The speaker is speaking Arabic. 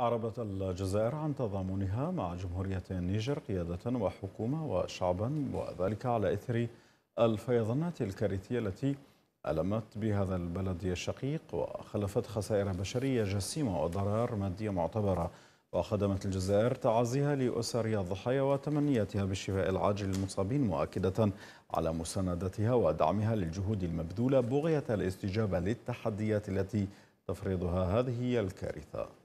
أعربت الجزائر عن تضامنها مع جمهورية النيجر قيادة وحكومة وشعبا وذلك على إثر الفيضانات الكارثية التي ألمت بهذا البلد الشقيق وخلفت خسائر بشرية جسيمة وضرار مادية معتبرة وخدمت الجزائر تعازيها لأسر الضحايا وتمنياتها بالشفاء العاجل للمصابين مؤكدة على مساندتها ودعمها للجهود المبذولة بغية الاستجابة للتحديات التي تفرضها هذه الكارثة